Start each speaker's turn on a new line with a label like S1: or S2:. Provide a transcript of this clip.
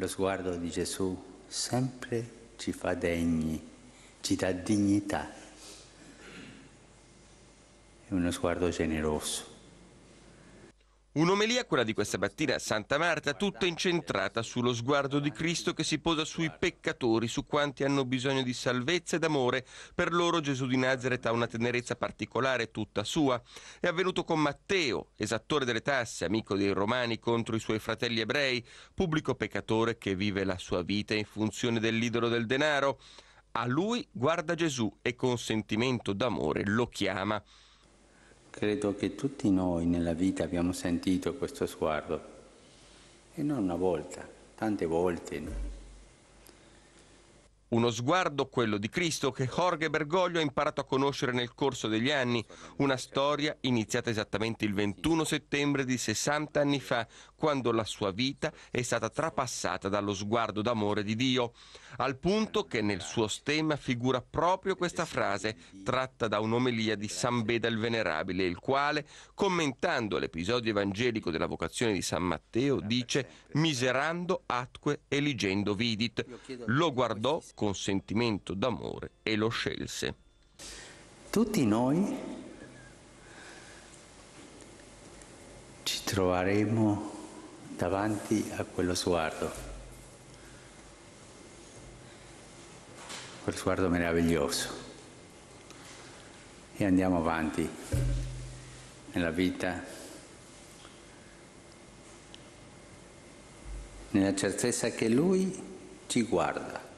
S1: Lo sguardo di Gesù sempre ci fa degni, ci dà dignità.
S2: È uno sguardo generoso. Un'omelia, quella di questa mattina a Santa Marta, tutta incentrata sullo sguardo di Cristo che si posa sui peccatori, su quanti hanno bisogno di salvezza e d'amore. Per loro Gesù di Nazareth ha una tenerezza particolare, tutta sua. È avvenuto con Matteo, esattore delle tasse, amico dei romani contro i suoi fratelli ebrei, pubblico peccatore che vive la sua vita in funzione dell'idolo del denaro. A lui guarda Gesù e con sentimento d'amore lo chiama. Credo che tutti noi
S1: nella vita abbiamo sentito questo sguardo, e non una volta, tante
S2: volte. Uno sguardo, quello di Cristo, che Jorge Bergoglio ha imparato a conoscere nel corso degli anni, una storia iniziata esattamente il 21 settembre di 60 anni fa, quando la sua vita è stata trapassata dallo sguardo d'amore di Dio, al punto che nel suo stemma figura proprio questa frase tratta da un'omelia di San Beda il Venerabile, il quale, commentando l'episodio evangelico della vocazione di San Matteo, dice miserando atque eligendo vidit, lo guardò con sentimento d'amore e lo scelse. Tutti noi
S1: ci troveremo davanti a quello sguardo, quel sguardo meraviglioso. E andiamo avanti nella vita, nella certezza che Lui ci guarda.